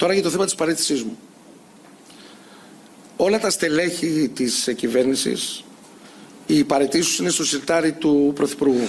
Τώρα για το θέμα της παρέτησής μου. Όλα τα στελέχη της ε, κυβέρνησης, οι παρετήσεις είναι στο σιρτάρι του Πρωθυπουργού.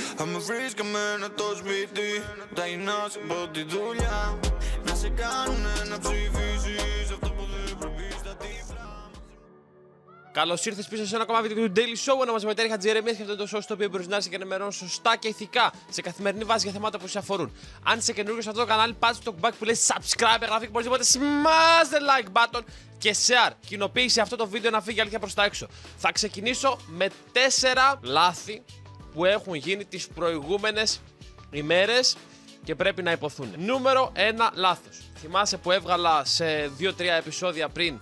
Καλώς ήρθες πίσω σε ένα ακόμα βίντεο του Daily Show. Ένα μας μετέρει Χατζηρεμία και αυτό το show στο οποίο προσυνάζει και ενημερώνεις σωστά και ηθικά σε καθημερινή βάση για θέματα που σε αφορούν. Αν είσαι καινούργιος σε αυτό το κανάλι, πάτε στο κουμπάκι που λέει subscribe, εγγραφή και οπωσδήποτε smash the like button και share. Κοινοποίησε αυτό το βίντεο να φύγει αλήθεια προς τα έξω. Θα ξεκινήσω με τέσσερα λάθη που έχουν γίνει τις προηγούμενες ημέρες και πρέπει να υποθούν. Νούμερο 1 λάθος. Θυμάσαι που έβγαλα σε 2-3 επεισόδια πριν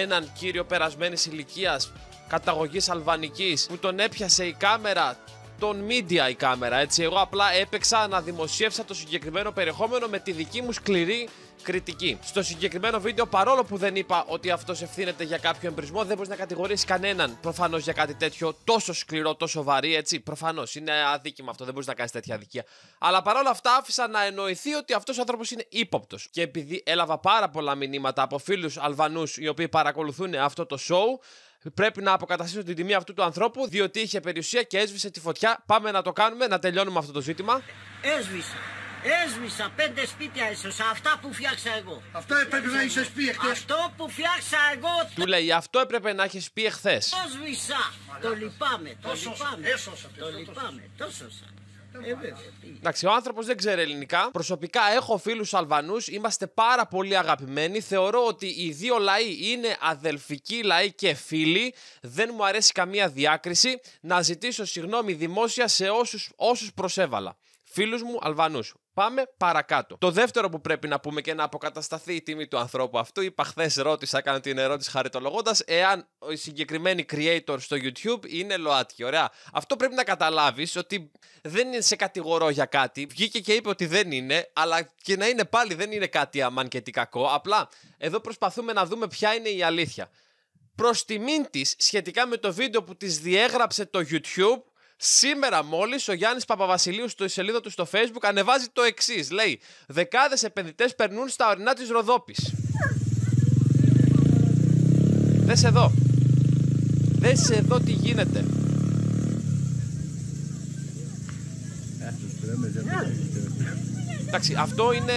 έναν κύριο περασμένης ηλικίας καταγωγής αλβανικής που τον έπιασε η κάμερα τον media η κάμερα έτσι εγώ απλά έπαιξα να δημοσίευσα το συγκεκριμένο περιεχόμενο με τη δική μου σκληρή κριτική. Στο συγκεκριμένο βίντεο, παρόλο που δεν είπα ότι αυτός ευθύνεται για κάποιο εμπρισμό, δεν μπορείς να κατηγορήσεις κανέναν προφανώς για κάτι τέτοιο τόσο σκληρό, τόσο βαρύ, έτσι. Προφανώς είναι αδίκημα αυτό, δεν μπορείς να κάνεις τέτοια αδικία. Αλλά παρόλα αυτά, άφησα να εννοηθεί ότι αυτός ο άνθρωπος είναι ύποπτος. Και επειδή έλαβα πάρα πολλά μηνύματα από φίλους Αλβανούς οι οποίοι παρακολουθούν αυτό το show, πρέπει να αποκαταστήσω την τιμή αυτού του ανθρώπου, διότι είχε περιουσία και έσβησε τη φωτιά. Πάμε να το κάνουμε, να τελειώνουμε αυτό το ζήτημα. Έσβησε. Έσβησα πέντε σπίτια έσωσα. Αυτά που φτιάξα εγώ. Αυτό έπρεπε να είσαι πει εχθές. Αυτό που φτιάξα εγώ. Του λέει αυτό έπρεπε να έχεις πει εχθές. Έσβησα. Το λυπάμαι. Το λυπάμαι. Το λυπάμαι. Το σώσα. Ε, Εντάξει, ο άνθρωπος δεν ξέρει ελληνικά. Προσωπικά έχω φίλους Αλβανούς. Είμαστε πάρα πολύ αγαπημένοι. Θεωρώ ότι οι δύο λαοί είναι αδελφικοί λαοί και φίλοι. Δεν μου αρέσει καμία διάκριση. Να ζητήσω συγγνώμη δημόσια σε όσους προσέβαλα. Φίλους μου Αλβανούς. Πάμε παρακάτω. Το δεύτερο που πρέπει να πούμε και να αποκατασταθεί η τιμή του ανθρώπου αυτού, είπα χθες ρώτησα, κάνω την ερώτηση χαριτολογώντας, εάν η συγκεκριμένη creator στο YouTube είναι ΛΟΑΤΚΙ. Ωραία. Αυτό πρέπει να καταλάβεις ότι δεν είναι σε κατηγορό για κάτι. Βγήκε και είπε ότι δεν είναι, αλλά και να είναι πάλι δεν είναι κάτι αμάν και τι κακό. Απλά εδώ προσπαθούμε να δούμε ποια είναι η αλήθεια. Προς τιμήν της, σχετικά με το βίντεο που της διέγραψε το YouTube, Σήμερα μόλις ο Γιάννης Παπαβασιλείου στο σελίδα του στο Facebook ανεβάζει το εξής. Λέει: Δεκάδες επενδυτές περνούν στα ορεινά της Ροδόπης. Δες εδώ. Δες εδώ τι γίνεται. Εντάξει, αυτό είναι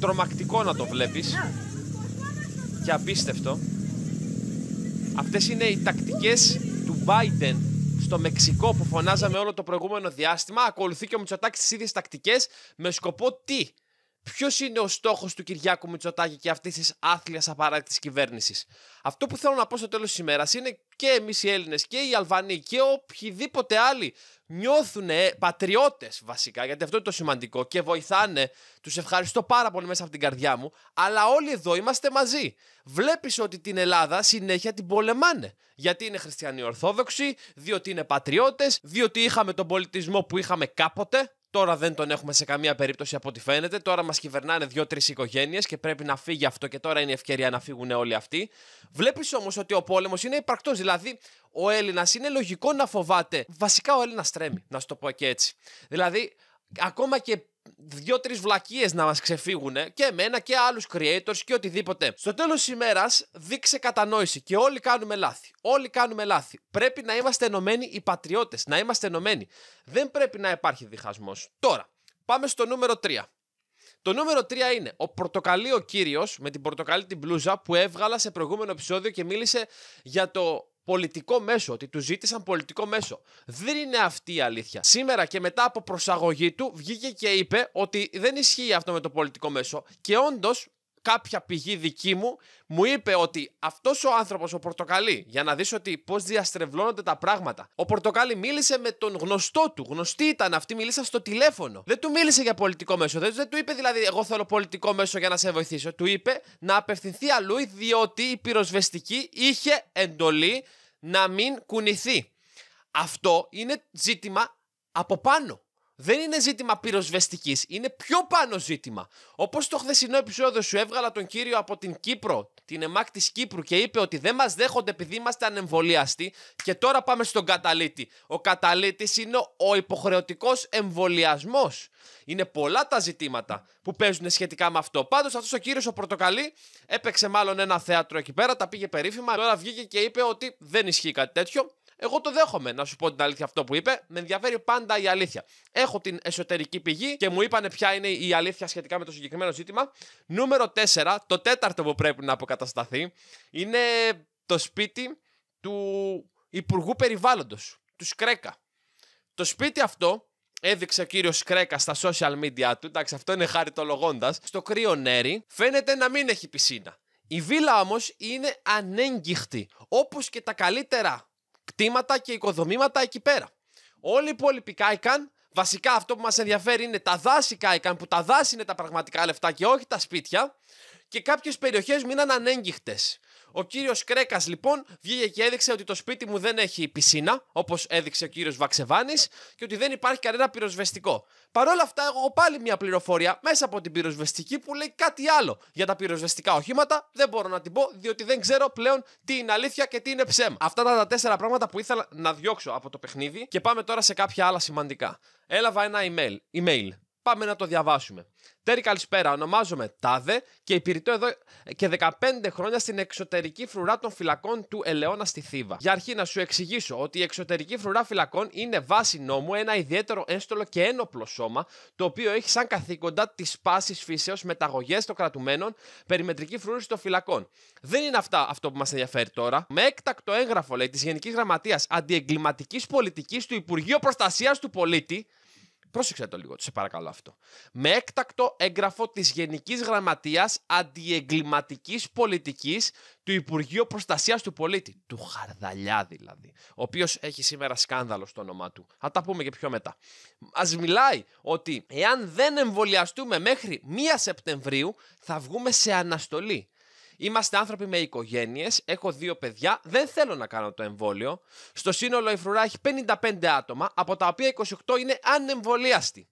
τρομακτικό να το βλέπεις και απίστευτο. Αυτές είναι οι τακτικές του Biden στο Μεξικό που φωνάζαμε όλο το προηγούμενο διάστημα. Ακολουθεί και ο Μητσοτάκης τις ίδιες τακτικές με σκοπό τι. Ποιος είναι ο στόχος του Κυριάκου Μητσοτάκη και αυτής της άθλιας απαράκτη κυβέρνησης. Αυτό που θέλω να πω στο τέλος της ημέρας είναι και εμείς οι Έλληνες και οι Αλβανοί και οποιοδήποτε άλλοι νιώθουν πατριώτες βασικά, γιατί αυτό είναι το σημαντικό και βοηθάνε. Τους ευχαριστώ πάρα πολύ μέσα από την καρδιά μου. Αλλά όλοι εδώ είμαστε μαζί. Βλέπεις ότι την Ελλάδα συνέχεια την πολεμάνε. Γιατί είναι χριστιανοί Ορθόδοξοι, διότι είναι πατριώτες, διότι είχαμε τον πολιτισμό που είχαμε κάποτε. Τώρα δεν τον έχουμε σε καμία περίπτωση από ό,τι φαίνεται. Τώρα μας κυβερνάνε δύο-τρει οικογένειες και πρέπει να φύγει αυτό και τώρα είναι η ευκαιρία να φύγουν όλοι αυτοί. Βλέπεις όμως ότι ο πόλεμος είναι υπαρκτός. Δηλαδή, ο Έλληνας είναι λογικό να φοβάται. Βασικά, ο Έλληνας τρέμει, να σου το πω και έτσι. Δηλαδή, ακόμα και δύο-τρει βλακίες να μας ξεφύγουν και εμένα και άλλους creators και οτιδήποτε. Στο τέλος της ημέρας, δείξε κατανόηση και όλοι κάνουμε λάθη. Όλοι κάνουμε λάθη. Πρέπει να είμαστε ενωμένοι οι πατριώτες, να είμαστε ενωμένοι. Δεν πρέπει να υπάρχει διχασμός. Τώρα, πάμε στο νούμερο 3. Το νούμερο 3 είναι ο πορτοκαλί ο κύριος με την πορτοκαλί την μπλούζα που έβγαλα σε προηγούμενο επεισόδιο και μίλησε για το πολιτικό μέσο, ότι του ζήτησαν πολιτικό μέσο. Δεν είναι αυτή η αλήθεια. Σήμερα και μετά από προσαγωγή του βγήκε και είπε ότι δεν ισχύει αυτό με το πολιτικό μέσο και όντως κάποια πηγή δική μου μου είπε ότι αυτός ο άνθρωπος, ο Πορτοκαλί, για να δεις ότι πώς διαστρεβλώνονται τα πράγματα. Ο Πορτοκαλί μίλησε με τον γνωστό του. Γνωστή ήταν αυτή, μίλησε στο τηλέφωνο. Δεν του μίλησε για πολιτικό μέσο. Δεν, δεν του είπε δηλαδή, Εγώ θέλω πολιτικό μέσο για να σε βοηθήσω. Του είπε να απευθυνθεί αλλού, διότι η πυροσβεστική είχε εντολή να μην κουνηθεί. Αυτό είναι ζήτημα από πάνω δεν είναι ζήτημα πυροσβεστικής, είναι πιο πάνω ζήτημα. Όπως το χθεσινό επεισόδιο σου έβγαλα τον κύριο από την Κύπρο, την ΕΜΑΚ της Κύπρου, και είπε ότι δεν μας δέχονται επειδή είμαστε ανεμβολιαστοί, και τώρα πάμε στον καταλήτη. Ο καταλήτης είναι ο υποχρεωτικός εμβολιασμός. Είναι πολλά τα ζητήματα που παίζουν σχετικά με αυτό. Πάντως, αυτός ο κύριος ο Πορτοκαλί έπαιξε μάλλον ένα θέατρο εκεί πέρα, τα πήγε περίφημα. Τώρα βγήκε και είπε ότι δεν ισχύει κάτι τέτοιο. Εγώ το δέχομαι, να σου πω την αλήθεια αυτό που είπε. Με ενδιαφέρει πάντα η αλήθεια. Έχω την εσωτερική πηγή και μου είπανε ποια είναι η αλήθεια σχετικά με το συγκεκριμένο ζήτημα. Νούμερο 4, το τέταρτο που πρέπει να αποκατασταθεί, είναι το σπίτι του Υπουργού περιβάλλοντος. του Σκρέκα. Το σπίτι αυτό έδειξε ο κύριος Σκρέκα στα social media του, εντάξει, αυτό είναι χαριτολογώντας, στο κρύο νέρι, φαίνεται να μην έχει πισίνα. Η βίλα όμως είναι ανέγγιχτη, όπως και τα καλύτερα κτήματα και οικοδομήματα εκεί πέρα. Όλοι οι υπόλοιποι κάηκαν. Βασικά αυτό που μας ενδιαφέρει είναι τα δάση κάηκαν, που τα δάση είναι τα πραγματικά λεφτά και όχι τα σπίτια. Και κάποιες περιοχές μείναν ανέγκυχτε. Ο κύριος Κρέκας λοιπόν βγήκε και έδειξε ότι το σπίτι μου δεν έχει πισίνα, όπως έδειξε ο κύριος Βαξεβάνης, και ότι δεν υπάρχει κανένα πυροσβεστικό. Παρ' όλα αυτά, έχω πάλι μια πληροφορία μέσα από την πυροσβεστική που λέει κάτι άλλο για τα πυροσβεστικά οχήματα. Δεν μπορώ να την πω, διότι δεν ξέρω πλέον τι είναι αλήθεια και τι είναι ψέμα. Αυτά ήταν τα τέσσερα πράγματα που ήθελα να διώξω από το παιχνίδι και πάμε τώρα σε κάποια άλλα σημαντικά. Έλαβα ένα email. email. Πάμε να το διαβάσουμε. Τέρι, καλησπέρα. Ονομάζομαι Τάδε και υπηρετώ εδώ ε, και 15 χρόνια στην εξωτερική φρουρά των φυλακών του Ελαιώνα στη Θήβα. Για αρχή, να σου εξηγήσω ότι η εξωτερική φρουρά φυλακών είναι βάση νόμου ένα ιδιαίτερο έστολο και ένοπλο σώμα, το οποίο έχει σαν καθήκοντα τη πάσης φύσεως, μεταγωγές των κρατουμένων, περιμετρική φρούρηση των φυλακών. Δεν είναι αυτά αυτό που μας ενδιαφέρει τώρα. Με έκτακτο έγγραφο, λέει, της Γενικής Γραμματείας Αντιεγκληματικής Πολιτικής του Υπουργείου Προστασίας του Πολίτη, Πρόσεξε το λίγο, σε παρακαλώ αυτό. Με έκτακτο έγγραφο της Γενικής Γραμματείας Αντιεγκληματικής Πολιτικής του Υπουργείου Προστασίας του Πολίτη. Του Χαρδαλιά δηλαδή. Ο οποίος έχει σήμερα σκάνδαλο στο όνομά του. Θα τα πούμε και πιο μετά. Ας μιλάει ότι εάν δεν εμβολιαστούμε μέχρι 1 Σεπτεμβρίου θα βγούμε σε αναστολή. Είμαστε άνθρωποι με οικογένειες. Έχω δύο παιδιά. Δεν θέλω να κάνω το εμβόλιο. Στο σύνολο η φρουρά έχει 55 άτομα, από τα οποία 28 είναι ανεμβολίαστοι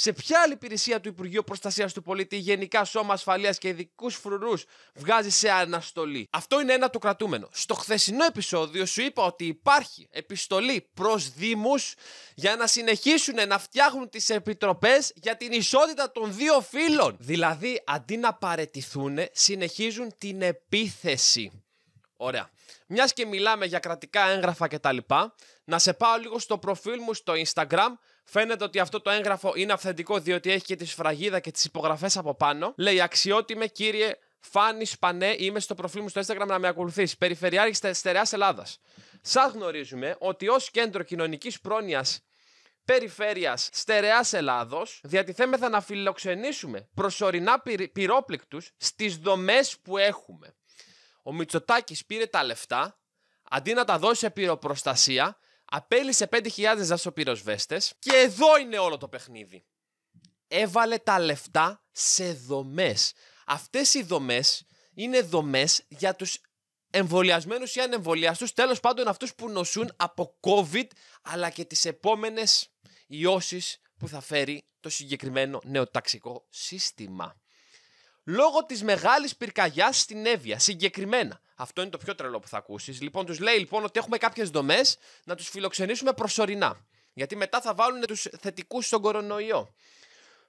σε ποια άλλη υπηρεσία του Υπουργείου Προστασίας του Πολίτη, Γενικά Σώμα Ασφαλείας και Ειδικούς Φρουρούς βγάζει σε αναστολή. Αυτό είναι ένα το κρατούμενο. Στο χθεσινό επεισόδιο σου είπα ότι υπάρχει επιστολή προς Δήμους για να συνεχίσουν να φτιάχνουν τις επιτροπές για την ισότητα των δύο φύλων. Δηλαδή, αντί να παρετηθούν, συνεχίζουν την επίθεση. Ωραία. Μιας και μιλάμε για κρατικά έγγραφα κτλ., να σε πάω λίγο στο προφίλ μου στο Instagram Φαίνεται ότι αυτό το έγγραφο είναι αυθεντικό διότι έχει και τη σφραγίδα και τις υπογραφές από πάνω. Λέει αξιότιμε κύριε Φάνη Πανέ, είμαι στο προφίλ μου στο Instagram να με ακολουθείς. Περιφερειάρχη Στερεάς Ελλάδας. Σας γνωρίζουμε ότι ως κέντρο κοινωνικής πρόνοιας περιφέρειας στερεάς Ελλάδος, διατιθέμεθα να φιλοξενήσουμε προσωρινά πυρόπληκτους στις δομές που έχουμε. Ο Μητσοτάκης πήρε τα λεφτά, αντί να τα δώσει σε πυροπροστασία, Απέλησε 5.000 δασοπυροσβέστες και εδώ είναι όλο το παιχνίδι. Έβαλε τα λεφτά σε δομές. Αυτές οι δομές είναι δομές για τους εμβολιασμένους ή ανεμβολιαστούς, τέλος πάντων αυτούς που νοσούν από COVID, αλλά και τις επόμενες ιώσεις που θα φέρει το συγκεκριμένο νεοταξικό σύστημα. Λόγω της μεγάλης πυρκαγιάς στην Εύβοια, συγκεκριμένα, αυτό είναι το πιο τρελό που θα ακούσεις. Λοιπόν, τους λέει λοιπόν ότι έχουμε κάποιες δομές να τους φιλοξενήσουμε προσωρινά. Γιατί μετά θα βάλουν τους θετικούς στον κορονοϊό.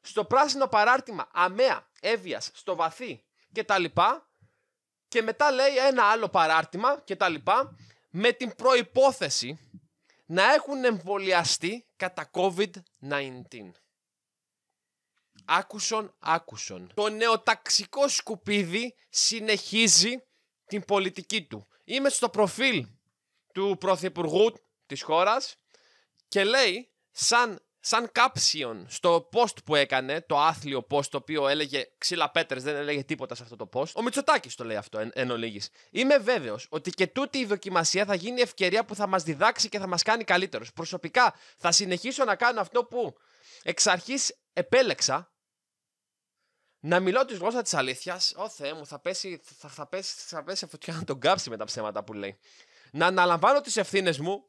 Στο πράσινο παράρτημα, αμαία, έβεια, στο βαθύ κτλ. Και μετά λέει ένα άλλο παράρτημα κτλ. Με την προϋπόθεση να έχουν εμβολιαστεί κατά COVID-19. Άκουσον, άκουσον. Το νεοταξικό σκουπίδι συνεχίζει την πολιτική του. Είμαι στο προφίλ του Πρωθυπουργού της χώρας και λέει σαν, σαν κάψιον στο post που έκανε, το άθλιο post το οποίο έλεγε ξύλα πέτρες, δεν έλεγε τίποτα σε αυτό το post. Ο Μητσοτάκης το λέει αυτό εν, εν ολίγης. Είμαι βέβαιος ότι και τούτη η δοκιμασία θα γίνει ευκαιρία που θα μας διδάξει και θα μας κάνει καλύτερος. Προσωπικά θα συνεχίσω να κάνω αυτό που εξ αρχής επέλεξα να μιλώ της γλώσσας της αλήθειας. Ω Θεέ μου, θα πέσει, θα, θα πέσει, θα πέσει φωτιά να τον κάψει με τα ψέματα που λέει. Να αναλαμβάνω τις ευθύνες μου.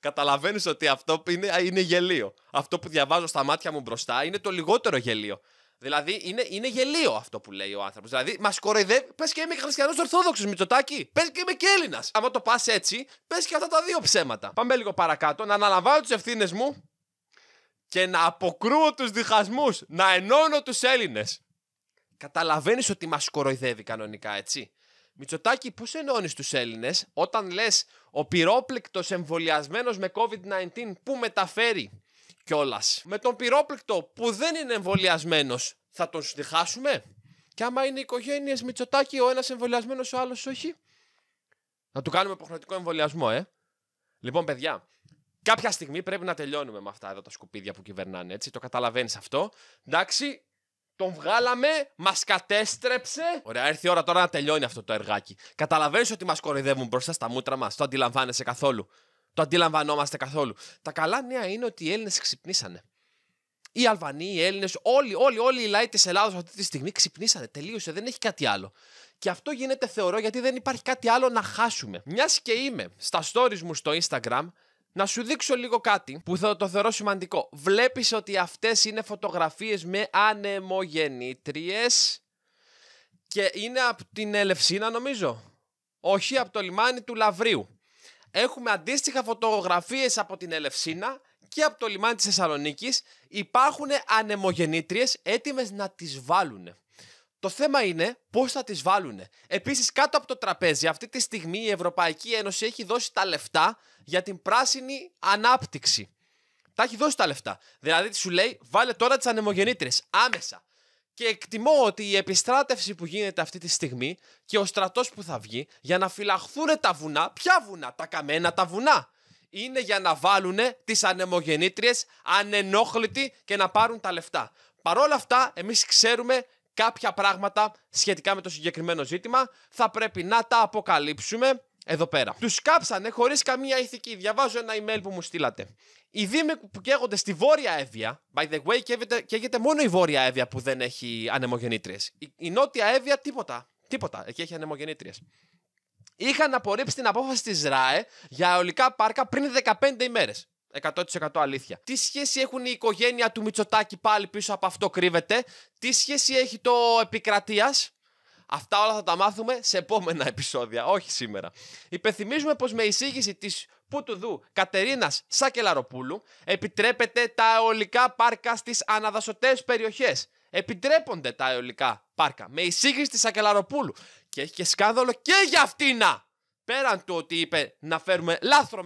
Καταλαβαίνεις ότι αυτό είναι, είναι γελίο. Αυτό που διαβάζω στα μάτια μου μπροστά είναι το λιγότερο γελίο. Δηλαδή είναι, είναι γελίο αυτό που λέει ο άνθρωπος. Δηλαδή μας κοροϊδεύει. Πες και είμαι χριστιανός Ορθόδοξος, Μητσοτάκι. Πες και είμαι και Έλληνας. Αν το πας έτσι, πες και αυτά τα δύο ψέματα. Πάμε λίγο παρακάτω. Να αναλαμβάνω τις ευθύνες μου και να αποκρούω τους διχασμούς, να ενώνω τους Έλληνες. Καταλαβαίνεις ότι μας κοροϊδεύει κανονικά, έτσι. Μητσοτάκη, πώς ενώνεις τους Έλληνες όταν λες ο πυρόπληκτος εμβολιασμένος με COVID-19 που μεταφέρει κιόλας. Με τον πυρόπληκτο που δεν είναι εμβολιασμένος, θα τον διχάσουμε. Και άμα είναι οικογένειες Μητσοτάκη, ο ένας εμβολιασμένος, ο άλλος όχι. Να του κάνουμε υποχρεωτικό εμβολιασμό, ε. Λοιπόν, παιδιά, Κάποια στιγμή πρέπει να τελειώνουμε με αυτά εδώ τα σκουπίδια που κυβερνάνε, έτσι. Το καταλαβαίνεις αυτό. Εντάξει, τον βγάλαμε, μας κατέστρεψε. Ωραία, έρθει η ώρα τώρα να τελειώνει αυτό το εργάκι. Καταλαβαίνεις ότι μας κοροϊδεύουν μπροστά στα μούτρα μας. Το αντιλαμβάνεσαι καθόλου. Το αντιλαμβανόμαστε καθόλου. Τα καλά νέα είναι ότι οι Έλληνες ξυπνήσανε. Οι Αλβανοί, οι Έλληνες, όλοι, όλοι, όλοι οι λαοί της Ελλάδα αυτή τη στιγμή ξυπνήσανε. Τελείωσε, δεν έχει κάτι άλλο. Και αυτό γίνεται θεωρώ γιατί δεν υπάρχει κάτι άλλο να χάσουμε. Μιας και είμαι στα stories μου στο Instagram, να σου δείξω λίγο κάτι που θα το θεωρώ σημαντικό. Βλέπεις ότι αυτές είναι φωτογραφίες με ανεμογεννήτριες. και είναι από την Ελευσίνα νομίζω. Όχι, από το λιμάνι του Λαβρίου. Έχουμε αντίστοιχα φωτογραφίες από την Ελευσίνα και από το λιμάνι της Θεσσαλονίκης υπάρχουν ανεμογεννήτριες έτοιμες να τις βάλουν. Το θέμα είναι πώς θα τις βάλουν. Επίσης, κάτω από το τραπέζι, αυτή τη στιγμή η Ευρωπαϊκή Ένωση έχει δώσει τα λεφτά για την πράσινη ανάπτυξη. Τα έχει δώσει τα λεφτά. Δηλαδή, τι σου λέει, βάλε τώρα τις ανεμογεννήτρε άμεσα. Και εκτιμώ ότι η επιστράτευση που γίνεται αυτή τη στιγμή και ο στρατός που θα βγει για να φυλαχθούν τα βουνά, ποια βουνά, τα καμένα τα βουνά, είναι για να βάλουν τις ανεμογεννήτριες ανενόχλητοι και να πάρουν τα λεφτά. Παρ' όλα αυτά, εμείς ξέρουμε κάποια πράγματα σχετικά με το συγκεκριμένο ζήτημα. Θα πρέπει να τα αποκαλύψουμε εδώ πέρα. Τους κάψανε χωρίς καμία ηθική. Διαβάζω ένα email που μου στείλατε. Οι Δήμοι που καίγονται στη Βόρεια Εύβοια, by the way, καίγεται, καίγεται μόνο η Βόρεια Εύβοια που δεν έχει ανεμογεννήτριες. Η, η Νότια Εύβοια τίποτα. Τίποτα. Εκεί έχει ανεμογεννήτριες. Είχαν απορρίψει την απόφαση της ΡΑΕ για αεολικά πάρκα πριν 15 ημέρε. 100% αλήθεια. Τι σχέση έχουν η οικογένεια του Μητσοτάκη πάλι πίσω από αυτό κρύβεται. Τι σχέση έχει το επικρατείας. Αυτά όλα θα τα μάθουμε σε επόμενα επεισόδια, όχι σήμερα. Υπενθυμίζουμε πως με εισήγηση της Πουτουδού Κατερίνας Σακελαροπούλου επιτρέπεται τα αεολικά πάρκα στις αναδασωτές περιοχές. Επιτρέπονται τα αεολικά πάρκα με εισήγηση της Σακελαροπούλου. Και έχει και σκάνδαλο και για αυτήν! Πέραν του ότι είπε να φέρουμε λάθρο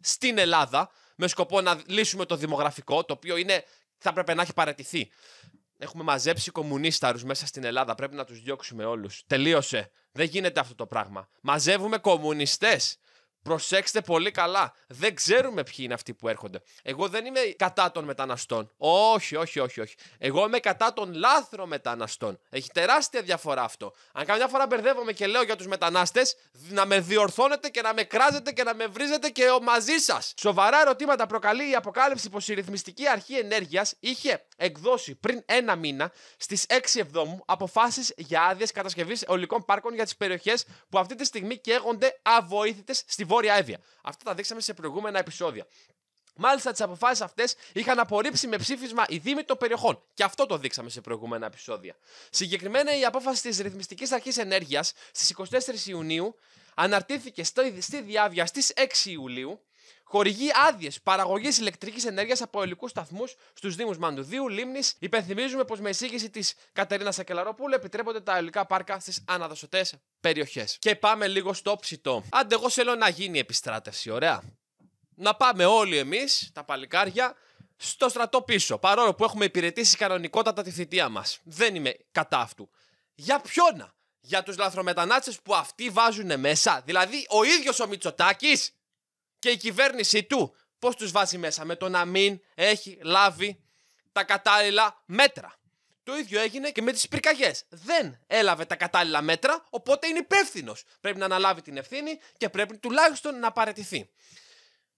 στην Ελλάδα, με σκοπό να λύσουμε το δημογραφικό, το οποίο είναι, θα πρέπει να έχει παρατηθεί. Έχουμε μαζέψει κομμουνίσταρους μέσα στην Ελλάδα. Πρέπει να τους διώξουμε όλους. Τελείωσε. Δεν γίνεται αυτό το πράγμα. Μαζεύουμε κομμουνιστές Προσέξτε πολύ καλά. Δεν ξέρουμε ποιοι είναι αυτοί που έρχονται. Εγώ δεν είμαι κατά των μεταναστών. Όχι, όχι, όχι, όχι. Εγώ είμαι κατά των λάθρο μεταναστών. Έχει τεράστια διαφορά αυτό. Αν καμιά φορά μπερδεύομαι και λέω για τους μετανάστες, να με διορθώνετε και να με κράζετε και να με βρίζετε και ο μαζί σας. Σοβαρά ερωτήματα προκαλεί η αποκάλυψη πως η ρυθμιστική αρχή ενέργειας είχε εκδώσει πριν ένα μήνα στις 6 Εβδόμου αποφάσεις για άδειες κατασκευής ολικών πάρκων για τις περιοχές που αυτή τη στιγμή καίγονται αβοήθητες στη βόρεια αυτό Αυτά τα δείξαμε σε προηγούμενα επεισόδια. Μάλιστα, τις αποφάσεις αυτές είχαν απορρίψει με ψήφισμα οι Δήμοι των περιοχών. Και αυτό το δείξαμε σε προηγούμενα επεισόδια. Συγκεκριμένα, η απόφαση της Ρυθμιστικής Αρχής Ενέργειας στις 24 Ιουνίου αναρτήθηκε στη διάβια στις 6 Ιουλίου χορηγεί άδειες παραγωγής ηλεκτρικής ενέργειας από ελικού σταθμούς στους Δήμους Μαντουδίου, Λίμνης. Υπενθυμίζουμε πως με εισήγηση της Κατερίνα Σακελαρόπουλου επιτρέπονται τα ελικά πάρκα στις αναδασωτές περιοχές. Και πάμε λίγο στο ψητό. Άντε, εγώ θέλω να γίνει επιστράτευση, ωραία. Να πάμε όλοι εμείς, τα παλικάρια, στο στρατό πίσω. Παρόλο που έχουμε υπηρετήσει κανονικότατα τη θητεία μας. Δεν είμαι κατά αυτού. Για ποιον για τους λαθρομετανάστες που αυτοί βάζουν μέσα. Δηλαδή, ο ίδιος ο Μητσοτάκης και η κυβέρνησή του πώς τους βάζει μέσα με το να μην έχει λάβει τα κατάλληλα μέτρα. Το ίδιο έγινε και με τις πυρκαγιές. Δεν έλαβε τα κατάλληλα μέτρα, οπότε είναι υπεύθυνο. Πρέπει να αναλάβει την ευθύνη και πρέπει τουλάχιστον να παρετηθεί.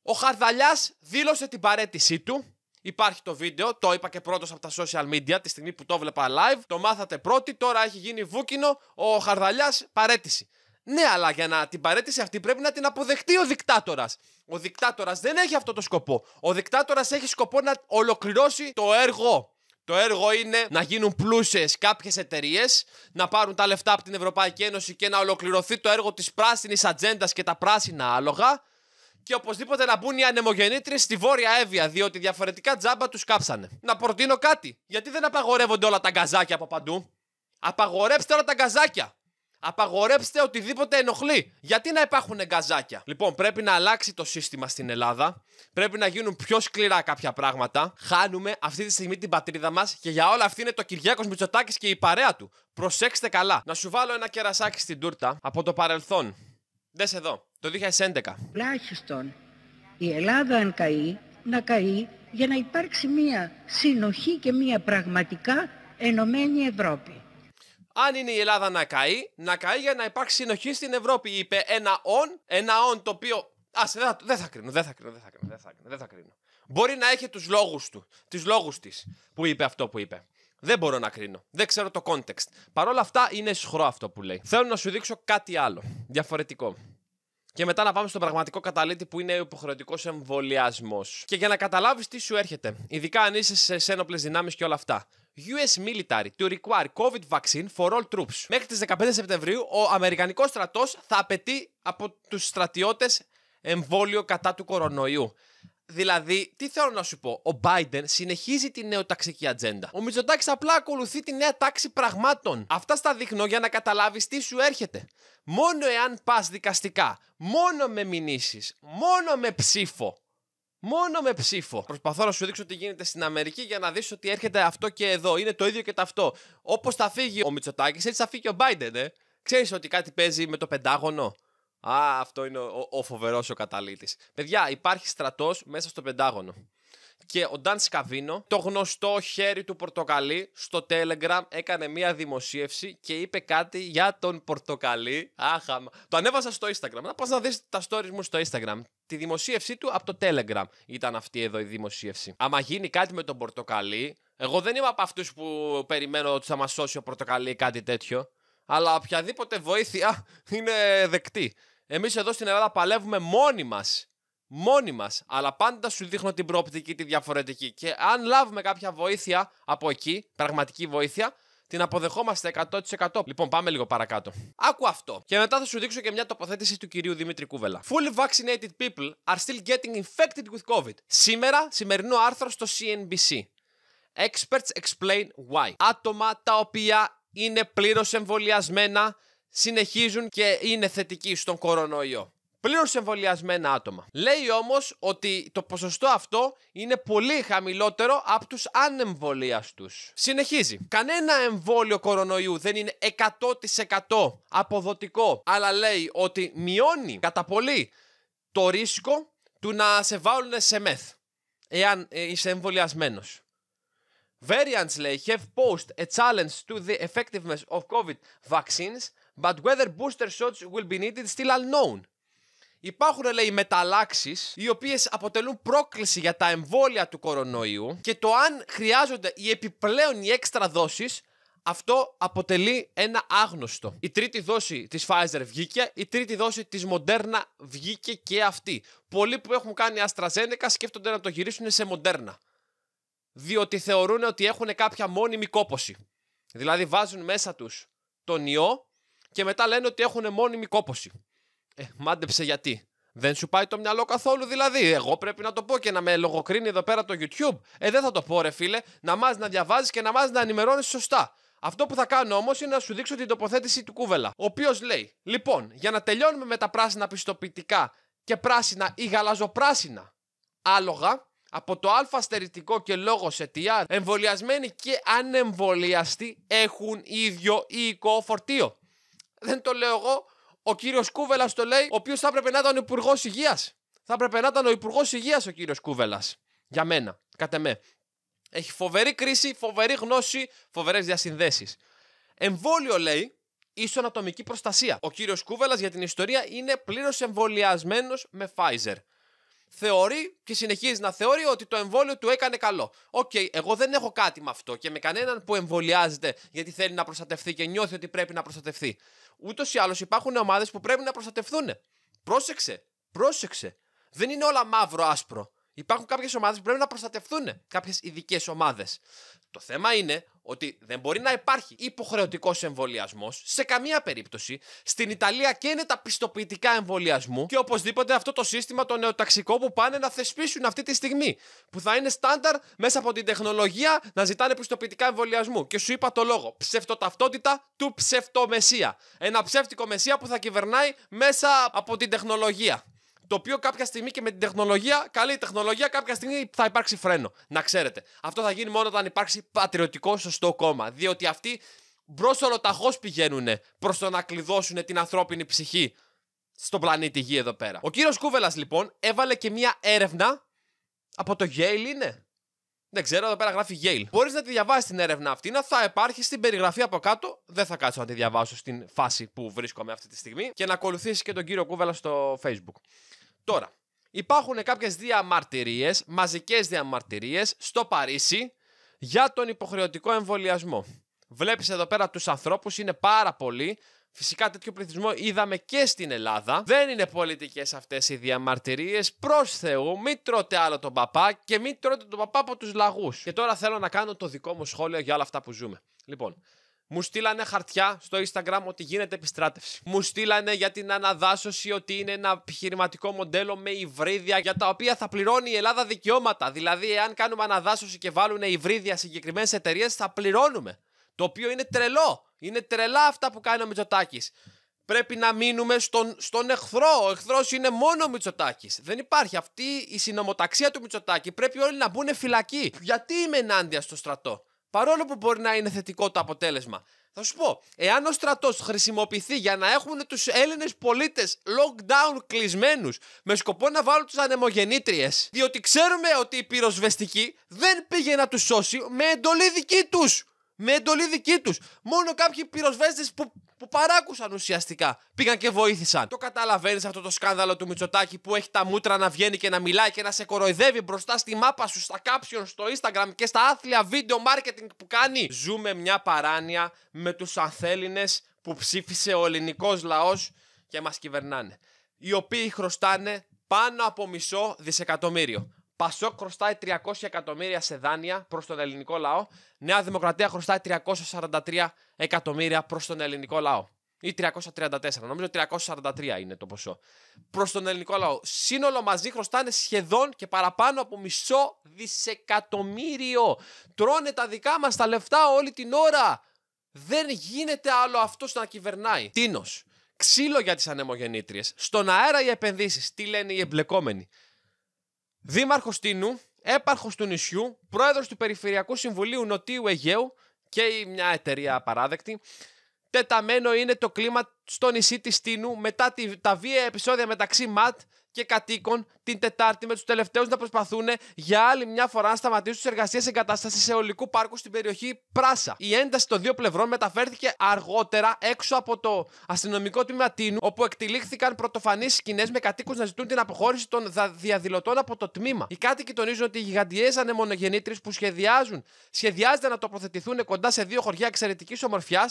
Ο Χαρδαλιάς δήλωσε την παρέτησή του. Υπάρχει το βίντεο, το είπα και πρώτος από τα social media τη στιγμή που το βλέπα live. Το μάθατε πρώτοι, τώρα έχει γίνει βούκινο ο Χαρδαλιάς παρέτηση. Ναι, αλλά για να την παρέτηση αυτή πρέπει να την αποδεχτεί ο δικτάτορας. Ο δικτάτορας δεν έχει αυτό το σκοπό. Ο δικτάτορας έχει σκοπό να ολοκληρώσει το έργο. Το έργο είναι να γίνουν πλούσιες κάποιες εταιρείες, να πάρουν τα λεφτά από την Ευρωπαϊκή Ένωση και να ολοκληρωθεί το έργο της πράσινης ατζέντας και τα πράσινα άλογα. Και οπωσδήποτε να μπουν οι ανεμογεννήτριες στη Βόρεια Εύβοια, διότι διαφορετικά τζάμπα τους κάψανε. Να προτείνω κάτι. Γιατί δεν απαγορεύονται όλα τα γκαζάκια από παντού. Απαγορέψτε όλα τα γκαζάκια. Απαγορέψτε οτιδήποτε ενοχλεί. Γιατί να υπάρχουν γκαζάκια. Λοιπόν, πρέπει να αλλάξει το σύστημα στην Ελλάδα. Πρέπει να γίνουν πιο σκληρά κάποια πράγματα. Χάνουμε αυτή τη στιγμή την πατρίδα μας και για όλα αυτή είναι το Κυριάκος Μητσοτάκης και η παρέα του. Προσέξτε καλά. Να σου βάλω ένα κερασάκι στην τούρτα από το παρελθόν. Δες εδώ, το 2011. Τουλάχιστον η Ελλάδα, αν καεί, να καεί για να υπάρξει μια συνοχή και μια πραγματικά ενωμένη Ευρώπη. Αν είναι η Ελλάδα να καεί, να καεί για να υπάρξει συνοχή στην Ευρώπη. Είπε ένα on, ένα on το οποίο. Α, δεν, θα κρίνω, δεν θα κρίνω, δεν θα κρίνω. Δεν θα κρίνω, δεν θα κρίνω. Μπορεί να έχει τους λόγους του, τους λόγους της που είπε αυτό που είπε. Δεν μπορώ να κρίνω. Δεν ξέρω το context. Παρ' όλα αυτά είναι σχρό αυτό που λέει. Θέλω να σου δείξω κάτι άλλο. Διαφορετικό. Και μετά να πάμε στον πραγματικό καταλήτη που είναι ο υποχρεωτικός εμβολιασμός. Και για να καταλάβεις τι σου έρχεται, ειδικά αν είσαι σε ένοπλες δυνάμεις και όλα αυτά. US military to require COVID vaccine for all troops. Μέχρι τις 15 Σεπτεμβρίου ο Αμερικανικός στρατός θα απαιτεί από τους στρατιώτες εμβόλιο κατά του κορονοϊού. Δηλαδή, τι θέλω να σου πω, ο Biden συνεχίζει τη νεοταξική ατζέντα. Ο Μητσοτάκης απλά ακολουθεί τη νέα τάξη πραγμάτων. Αυτά στα δείχνω για να καταλάβεις τι σου έρχεται. Μόνο εάν πας δικαστικά, μόνο με μηνύσεις, μόνο με ψήφο, Μόνο με ψήφο. Προσπαθώ να σου δείξω τι γίνεται στην Αμερική για να δεις ότι έρχεται αυτό και εδώ. Είναι το ίδιο και το αυτό. Όπως θα φύγει ο Μητσοτάκης, έτσι θα φύγει και ο Biden, ε. Ξέρεις ότι κάτι παίζει με το Πεντάγωνο. Α, αυτό είναι ο, ο φοβερός ο καταλήτης. Παιδιά, υπάρχει στρατός μέσα στο Πεντάγωνο. Και ο Νταν Σκαβίνο, το γνωστό χέρι του Πορτοκαλί, στο Telegram έκανε μία δημοσίευση και είπε κάτι για τον Πορτοκαλί. Άχαμα. Το ανέβασα στο Instagram. Να πας να δεις τα stories μου στο Instagram τη δημοσίευσή του από το Telegram. Ήταν αυτή εδώ η δημοσίευση. Άμα γίνει κάτι με τον Πορτοκαλί, εγώ δεν είμαι από αυτούς που περιμένω ότι θα μας σώσει ο Πορτοκαλί ή κάτι τέτοιο. Αλλά οποιαδήποτε βοήθεια είναι δεκτή. Εμείς εδώ στην Ελλάδα παλεύουμε μόνοι μας. Μόνοι μας. Αλλά πάντα σου δείχνω την προοπτική τη διαφορετική. Και αν λάβουμε κάποια βοήθεια από εκεί, πραγματική βοήθεια, την αποδεχόμαστε 100%. Λοιπόν, πάμε λίγο παρακάτω. Άκου αυτό. Και μετά θα σου δείξω και μια τοποθέτηση του κυρίου Δημήτρη Κούβελα. Fully vaccinated people are still getting infected with COVID. Σήμερα, σημερινό άρθρο στο CNBC. Experts explain why. Άτομα τα οποία είναι πλήρως εμβολιασμένα συνεχίζουν και είναι θετικοί στον κορονοϊό πλήρως εμβολιασμένα άτομα. Λέει όμως ότι το ποσοστό αυτό είναι πολύ χαμηλότερο από τους ανεμβολίαστου. Συνεχίζει. Κανένα εμβόλιο κορονοϊού δεν είναι 100% αποδοτικό, αλλά λέει ότι μειώνει κατά πολύ το ρίσκο του να σε βάλουν σε μεθ, εάν ε, είσαι εμβολιασμένος. Variants, λέει, have posed a challenge to the effectiveness of COVID vaccines, but whether booster shots will be needed still unknown. Υπάρχουν, λέει, μεταλλάξεις, οι οποίες αποτελούν πρόκληση για τα εμβόλια του κορονοϊού και το αν χρειάζονται οι επιπλέον οι έξτρα δόσεις, αυτό αποτελεί ένα άγνωστο. Η τρίτη δόση της Pfizer βγήκε, η τρίτη δόση της Moderna βγήκε και αυτή. Πολλοί που έχουν κάνει AstraZeneca σκέφτονται να το γυρίσουν σε Moderna. Διότι θεωρούν ότι έχουν κάποια μόνιμη κόπωση. Δηλαδή βάζουν μέσα τους τον ιό και μετά λένε ότι έχουν μόνιμη κόπωση. Ε, μάντεψε γιατί. Δεν σου πάει το μυαλό καθόλου δηλαδή. Εγώ πρέπει να το πω και να με λογοκρίνει εδώ πέρα το YouTube. Ε, δεν θα το πω, ρε φίλε. Να μάθει να διαβάζεις και να μάθει να ενημερώνεις σωστά. Αυτό που θα κάνω όμως είναι να σου δείξω την τοποθέτηση του Κούβελα. Ο οποίος λέει: Λοιπόν, για να τελειώνουμε με τα πράσινα πιστοποιητικά και πράσινα ή γαλαζοπράσινα άλογα, από το αστεριτικό και λόγο αιτία, εμβολιασμένοι και ανεμβολιαστοί έχουν ίδιο οικό φορτίο. Δεν το λέω εγώ, ο κύριος Κούβελας το λέει, ο οποίος θα έπρεπε να ήταν ο Υπουργός Υγείας. Θα έπρεπε να ήταν ο Υπουργός Υγείας ο κύριος Κούβελας. Για μένα, κατεμέ. με. Έχει φοβερή κρίση, φοβερή γνώση, φοβερές διασυνδέσεις. Εμβόλιο λέει, ίσον ατομική προστασία. Ο κύριος Κούβελας για την ιστορία είναι πλήρως εμβολιασμένος με Pfizer θεωρεί και συνεχίζει να θεωρεί ότι το εμβόλιο του έκανε καλό. Οκ, okay, εγώ δεν έχω κάτι με αυτό και με κανέναν που εμβολιάζεται γιατί θέλει να προστατευτεί και νιώθει ότι πρέπει να προστατευτεί. Ούτως ή άλλως υπάρχουν ομάδες που πρέπει να προστατευτούν. Πρόσεξε, πρόσεξε. Δεν είναι όλα μαύρο-άσπρο. Υπάρχουν κάποιες ομάδες που πρέπει να προστατευτούν, κάποιες ειδικές ομάδες. Το θέμα είναι ότι δεν μπορεί να υπάρχει υποχρεωτικός εμβολιασμός σε καμία περίπτωση. Στην Ιταλία και είναι τα πιστοποιητικά εμβολιασμού και οπωσδήποτε αυτό το σύστημα το νεοταξικό που πάνε να θεσπίσουν αυτή τη στιγμή. Που θα είναι στάνταρ μέσα από την τεχνολογία να ζητάνε πιστοποιητικά εμβολιασμού. Και σου είπα το λόγο. Ψευτοταυτότητα του ψευτομεσία. Ένα ψεύτικο μεσία που θα κυβερνάει μέσα από την τεχνολογία. Το οποίο κάποια στιγμή και με την τεχνολογία, καλή τεχνολογία, κάποια στιγμή θα υπάρξει φρένο. Να ξέρετε. Αυτό θα γίνει μόνο όταν υπάρξει πατριωτικό σωστό κόμμα. Διότι αυτοί μπρος ολοταχώς πηγαίνουν προς το να κλειδώσουν την ανθρώπινη ψυχή στον πλανήτη Γη εδώ πέρα. Ο κύριος Κούβελας λοιπόν έβαλε και μία έρευνα από το Yale είναι. Δεν ξέρω, εδώ πέρα γράφει Yale. Μπορείς να τη διαβάσεις την έρευνα αυτή, να θα υπάρχει στην περιγραφή από κάτω. Δεν θα κάτσω να τη διαβάσω στην φάση που βρίσκομαι αυτή τη στιγμή και να ακολουθήσεις και τον κύριο Κούβελα στο Facebook. Τώρα, υπάρχουν κάποιες διαμαρτυρίες, μαζικές διαμαρτυρίες στο Παρίσι για τον υποχρεωτικό εμβολιασμό. Βλέπεις εδώ πέρα τους ανθρώπους, είναι πάρα πολλοί. Φυσικά τέτοιο πληθυσμό είδαμε και στην Ελλάδα. Δεν είναι πολιτικές αυτές οι διαμαρτυρίες. Προς Θεού, μην τρώτε άλλο τον παπά και μην τρώτε τον παπά από τους λαγούς. Και τώρα θέλω να κάνω το δικό μου σχόλιο για όλα αυτά που ζούμε. Λοιπόν, μου στείλανε χαρτιά στο Instagram ότι γίνεται επιστράτευση. Μου στείλανε για την αναδάσωση ότι είναι ένα επιχειρηματικό μοντέλο με υβρίδια για τα οποία θα πληρώνει η Ελλάδα δικαιώματα. Δηλαδή, εάν κάνουμε αναδάσωση και βάλουν υβρίδια συγκεκριμένες εταιρείες, θα πληρώνουμε. Το οποίο είναι τρελό. Είναι τρελά αυτά που κάνει ο Μητσοτάκης. Πρέπει να μείνουμε στον, στον εχθρό. Ο εχθρός είναι μόνο ο Μητσοτάκης. Δεν υπάρχει αυτή η συνομοταξία του Μητσοτάκη. Πρέπει όλοι να μπουν φυλακή. Γιατί είμαι ενάντια στο στρατό. Παρόλο που μπορεί να είναι θετικό το αποτέλεσμα. Θα σου πω, εάν ο στρατός χρησιμοποιηθεί για να έχουν τους Έλληνες πολίτες lockdown κλεισμένους με σκοπό να βάλουν τους ανεμογεννήτριες, διότι ξέρουμε ότι η πυροσβεστική δεν πήγε να τους σώσει με εντολή δική τους με εντολή δική τους. Μόνο κάποιοι πυροσβέστες που, που παράκουσαν ουσιαστικά πήγαν και βοήθησαν. Το καταλαβαίνεις αυτό το σκάνδαλο του Μητσοτάκη που έχει τα μούτρα να βγαίνει και να μιλάει και να σε κοροϊδεύει μπροστά στη μάπα σου, στα κάψιον, στο Instagram και στα άθλια βίντεο marketing που κάνει. Ζούμε μια παράνοια με τους Αθέληνε που ψήφισε ο ελληνικός λαός και μας κυβερνάνε. Οι οποίοι χρωστάνε πάνω από μισό δισεκατομμύριο. Πασό χρωστάει 300 εκατομμύρια σε δάνεια προς τον ελληνικό λαό. Νέα Δημοκρατία χρωστάει 343 εκατομμύρια προς τον ελληνικό λαό. Ή 334, νομίζω 343 είναι το ποσό. Προς τον ελληνικό λαό. Σύνολο μαζί χρωστάνε σχεδόν και παραπάνω από μισό δισεκατομμύριο. Τρώνε τα δικά μας τα λεφτά όλη την ώρα. Δεν γίνεται άλλο αυτό να κυβερνάει. Τίνος. Ξύλο για τις ανεμογεννήτριες. Στον αέρα οι επενδύσεις. Τι λένε οι εμπλεκόμενοι. Δήμαρχος Τίνου, έπαρχος του νησιού, πρόεδρος του Περιφερειακού Συμβουλίου Νοτίου Αιγαίου και μια εταιρεία παράδεκτη, Τεταμένο είναι το κλίμα στο νησί της Τίνου μετά τη, τα βία επεισόδια μεταξύ ΜΑΤ και κατοίκων την Τετάρτη με τους τελευταίους να προσπαθούν για άλλη μια φορά να σταματήσουν τις εργασίες εγκατάσταση ολικού πάρκου στην περιοχή Πράσα. Η ένταση των δύο πλευρών μεταφέρθηκε αργότερα έξω από το αστυνομικό τμήμα Τίνου, όπου εκτελήχθηκαν πρωτοφανείς σκηνές με κατοίκους να ζητούν την αποχώρηση των διαδηλωτών από το τμήμα. Οι κάτοικοι τονίζουν ότι οι γιγαντιές ανεμονογεννήτρε που σχεδιάζουν, σχεδιάζεται να τοποθετηθούν κοντά σε δύο χωριά εξαιρετικής ομορφιάς,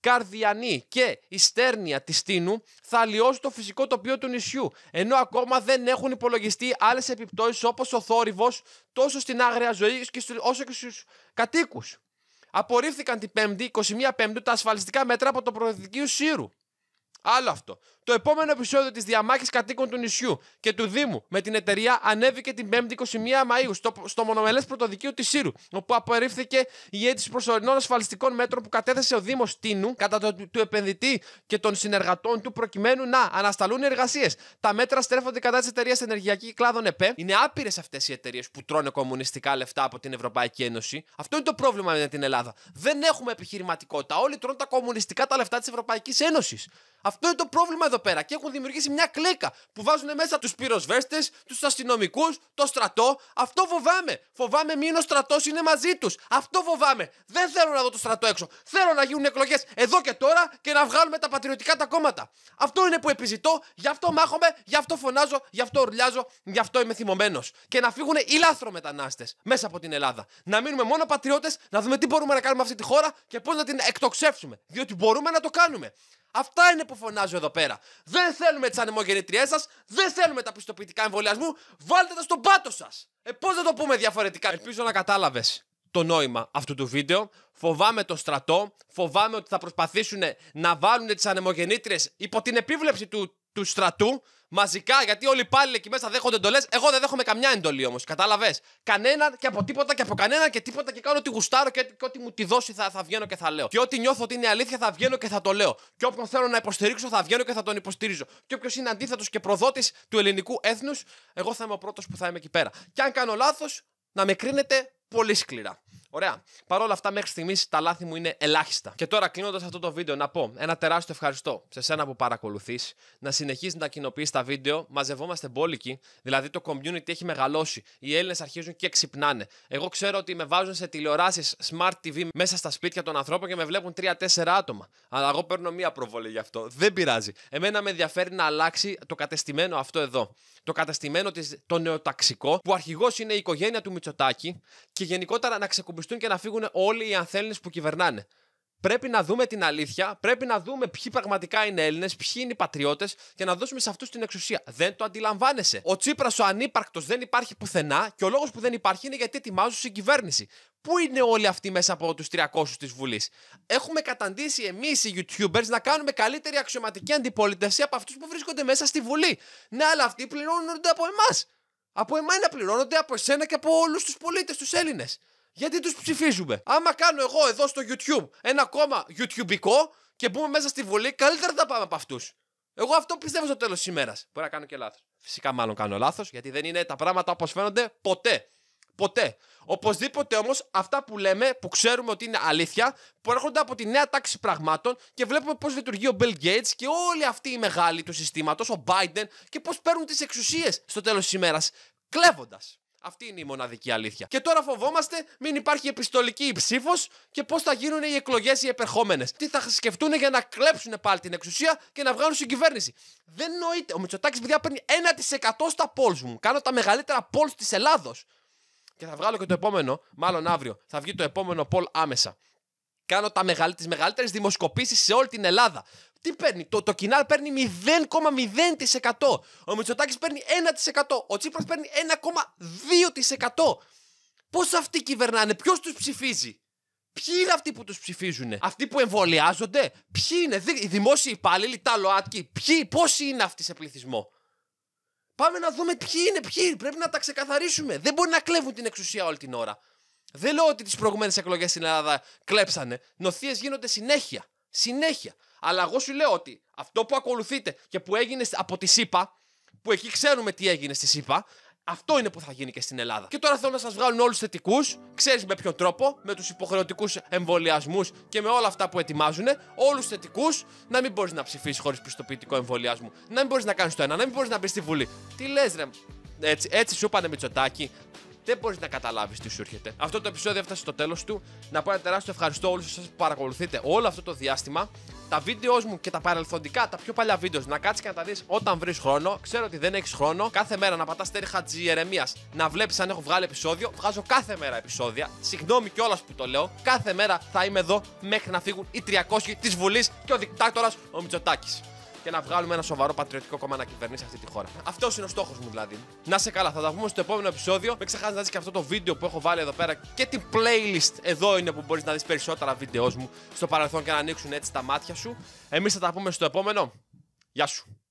Καρδιανή και η στέρνια της Τίνου θα αλλοιώσουν το φυσικό τοπίο του νησιού, ενώ ακόμα δεν έχουν υπολογιστεί άλλες επιπτώσεις όπως ο θόρυβος, τόσο στην άγρια ζωή όσο και στους κατοίκους. Απορρίφθηκαν την 5η, 21 τα ασφαλιστικά μέτρα από το Προεδρικείο Σύρου. Άλλο αυτό. Το επόμενο επεισόδιο της διαμάχης κατοίκων του νησιού και του Δήμου με την εταιρεία ανέβηκε την 5η 21 Μαου στο, στο μονομελές πρωτοδικείο της Σύρου, όπου απορρίφθηκε η αίτηση προσωρινών ασφαλιστικών μέτρων που κατέθεσε ο Δήμος Τίνου κατά του επενδυτή και των συνεργατών του προκειμένου να ανασταλούν οι εργασίες. Τα μέτρα στρέφονται κατά της εταιρείας Ενεργειακή Κλάδων ΕΠΕ. Είναι άπειρες αυτές οι εταιρείες που τρώνε κομμουνιστικά λεφτά από την Ευρωπαϊκή Ένωση. Αυτό είναι το πρόβλημα με την Ελλάδα. Δεν έχουμε επιχειρηματικότητα. Όλοι τρώνε τα κομμουνιστικά τα λεφτά της Ευρωπαϊκής Ένωσης. Αυτό είναι το πρόβλημα εδώ πέρα και έχουν δημιουργήσει μια κλίκα που βάζουν μέσα τους πυροσβέστες, τους αστυνομικούς, το στρατό. Αυτό φοβάμαι. Φοβάμαι μην ο στρατός είναι μαζί τους. Αυτό φοβάμαι. Δεν θέλω να δω το στρατό έξω. Θέλω να γίνουν εκλογές εδώ και τώρα και να βγάλουμε τα πατριωτικά τα κόμματα. Αυτό είναι που επιζητώ, γι' αυτό μάχομαι, γι' αυτό φωνάζω, γι' αυτό ουρλιάζω, γι' αυτό είμαι θυμωμένος. Και να φύγουν οι λάθρο μέσα από την Ελλάδα. Να μείνουμε μόνο πατριώτες, να δούμε τι μπορούμε να κάνουμε αυτή τη χώρα και πώς να την εκτοξεύσουμε. Διότι μπορούμε να το κάνουμε. Αυτά είναι που φωνάζω εδώ πέρα. Δεν θέλουμε τις ανεμογεννητριέ σας, δεν θέλουμε τα πιστοποιητικά εμβολιασμού. Βάλτε τα στον πάτο σας. Ε, πώς να το πούμε διαφορετικά. Ελπίζω να κατάλαβες το νόημα αυτού του βίντεο. Φοβάμαι το στρατό. Φοβάμαι ότι θα προσπαθήσουν να βάλουν τις ανεμογεννήτριες υπό την επίβλεψη του, του στρατού μαζικά, γιατί όλοι οι υπάλληλοι εκεί μέσα δέχονται εντολές. Εγώ δεν δέχομαι καμιά εντολή όμως. Κατάλαβες. Κανέναν και από τίποτα και από κανέναν και τίποτα και κάνω ό,τι γουστάρω και, ό,τι μου τη δώσει θα, θα βγαίνω και θα λέω. Και ό,τι νιώθω ότι είναι αλήθεια θα βγαίνω και θα το λέω. Και όποιον θέλω να υποστηρίξω θα βγαίνω και θα τον υποστηρίζω. Και όποιος είναι αντίθετος και προδότης του ελληνικού έθνους, εγώ θα είμαι ο πρώτος που θα είμαι εκεί πέρα. Και αν κάνω λάθος, να με κρίνετε πολύ σκληρά. Ωραία. Παρ' όλα αυτά, μέχρι στιγμής τα λάθη μου είναι ελάχιστα. Και τώρα, κλείνοντας αυτό το βίντεο, να πω ένα τεράστιο ευχαριστώ σε σένα που παρακολουθείς, να συνεχίζεις να κοινοποιείς τα βίντεο. Μαζευόμαστε μπόλικοι, δηλαδή το community έχει μεγαλώσει. Οι Έλληνες αρχίζουν και ξυπνάνε. Εγώ ξέρω ότι με βάζουν σε τηλεοράσεις smart TV μέσα στα σπίτια των ανθρώπων και με βλέπουν 3-4 άτομα. Αλλά εγώ παίρνω μία προβολή γι' αυτό. Δεν πειράζει. Εμένα με ενδιαφέρει να αλλάξει το κατεστημένο αυτό εδώ. Το κατεστημένο το νεοταξικό, που αρχηγός είναι η οικογένεια του Μητσοτάκη και γενικότερα να ξεκουμπιστούν και να φύγουν όλοι οι ανθέλνε που κυβερνάνε. Πρέπει να δούμε την αλήθεια, πρέπει να δούμε ποιοι πραγματικά είναι Έλληνες, ποιοι είναι οι πατριώτες και να δώσουμε σε αυτούς την εξουσία. Δεν το αντιλαμβάνεσαι. Ο Τσίπρας ο ανύπαρκτος δεν υπάρχει πουθενά και ο λόγος που δεν υπάρχει είναι γιατί ετοιμάζουν στην κυβέρνηση. Πού είναι όλοι αυτοί μέσα από τους 300 της Βουλής. Έχουμε καταντήσει εμείς οι YouTubers να κάνουμε καλύτερη αξιωματική αντιπολίτευση από αυτούς που βρίσκονται μέσα στη Βουλή. Ναι, αλλά αυτοί πληρώνονται από εμάς. Από εμένα πληρώνονται, από εσένα και από όλους τους πολίτες, τους Έλληνες. Γιατί τους ψηφίζουμε. Άμα κάνω εγώ εδώ στο YouTube ένα κόμμα YouTubeικό και μπούμε μέσα στη Βουλή, καλύτερα θα πάμε από αυτούς. Εγώ αυτό πιστεύω στο τέλος της ημέρας. Μπορεί να κάνω και λάθος. Φυσικά, μάλλον κάνω λάθος, γιατί δεν είναι τα πράγματα όπως φαίνονται ποτέ. Ποτέ. Οπωσδήποτε όμως αυτά που λέμε, που ξέρουμε ότι είναι αλήθεια, προέρχονται από τη νέα τάξη πραγμάτων και βλέπουμε πώς λειτουργεί ο Bill Gates και όλοι αυτοί οι μεγάλοι του συστήματος, ο Biden, και πώς παίρνουν τις εξουσίες στο τέλος της ημέρας. Κλέβοντας. Αυτή είναι η μοναδική αλήθεια. Και τώρα φοβόμαστε μην υπάρχει επιστολική ψήφος και πώς θα γίνουν οι εκλογές οι επερχόμενες. Τι θα σκεφτούν για να κλέψουν πάλι την εξουσία και να βγάλουν στην κυβέρνηση. Δεν νοείται. Ο Μητσοτάκης, παιδιά, παίρνει 1% στα polls μου. Κάνω τα μεγαλύτερα polls της Ελλάδος και θα βγάλω και το επόμενο, μάλλον αύριο, θα βγει το επόμενο poll άμεσα. Κάνω τα μεγαλ... τις μεγαλύτερες δημοσκοπήσεις σε όλη την Ελλάδα. Τι παίρνει, το, το κοινάλ παίρνει 0,0%. Ο Μητσοτάκης παίρνει 1%. Ο Τσίπρας παίρνει 1,2%. Πώς αυτοί κυβερνάνε, ποιος τους ψηφίζει. Ποιοι είναι αυτοί που τους ψηφίζουν, Αυτοί που εμβολιάζονται, Ποιοι είναι, οι δημόσιοι υπάλληλοι, τα ΛΟΑΤΚΙ, Ποιοι, πόσοι είναι αυτοί σε πληθυσμό. Πάμε να δούμε ποιοι είναι, ποιοι. Πρέπει να τα ξεκαθαρίσουμε. Δεν μπορεί να κλέβουν την εξουσία όλη την ώρα. Δεν λέω ότι τις προηγούμενες εκλογές στην Ελλάδα κλέψανε. Νοθείες γίνονται συνέχεια. Συνέχεια. Αλλά εγώ σου λέω ότι αυτό που ακολουθείτε και που έγινε από τη ΣΥΠΑ, που εκεί ξέρουμε τι έγινε στη ΣΥΠΑ, αυτό είναι που θα γίνει και στην Ελλάδα. Και τώρα θέλω να σας βγάλουν όλους θετικούς, ξέρεις με ποιον τρόπο, με τους υποχρεωτικούς εμβολιασμούς και με όλα αυτά που ετοιμάζουν, όλου θετικούς, να μην μπορείς να ψηφίσεις χωρίς πιστοποιητικό εμβολιασμού. Να μην μπορείς να κάνεις το ένα, να μην μπορείς να μπεις στη Βουλή. Τι λες, ρε. Έτσι, έτσι σου είπανε Μητσοτάκι δεν μπορείς να καταλάβεις τι σου έρχεται. Αυτό το επεισόδιο έφτασε στο τέλος του. Να πω ένα τεράστιο ευχαριστώ όλους σα που παρακολουθείτε όλο αυτό το διάστημα. Τα βίντεος μου και τα παρελθοντικά, τα πιο παλιά βίντεος, να κάτσεις και να τα δεις όταν βρεις χρόνο. Ξέρω ότι δεν έχεις χρόνο. Κάθε μέρα να πατάς τέρι χατζή ηρεμία, να βλέπεις αν έχω βγάλει επεισόδιο. Βγάζω κάθε μέρα επεισόδια. Συγγνώμη κιόλας που το λέω. Κάθε μέρα θα είμαι εδώ μέχρι να φύγουν οι 300 της Βουλής και ο δικτάτορα ο Μητσοτάκης και να βγάλουμε ένα σοβαρό πατριωτικό κόμμα να κυβερνήσει αυτή τη χώρα. Αυτός είναι ο στόχος μου δηλαδή. Να σε καλά, θα τα πούμε στο επόμενο επεισόδιο. Μην ξεχάσεις να δεις και αυτό το βίντεο που έχω βάλει εδώ πέρα και την playlist εδώ είναι που μπορείς να δεις περισσότερα βίντεο μου στο παρελθόν και να ανοίξουν έτσι τα μάτια σου. Εμείς θα τα πούμε στο επόμενο. Γεια σου.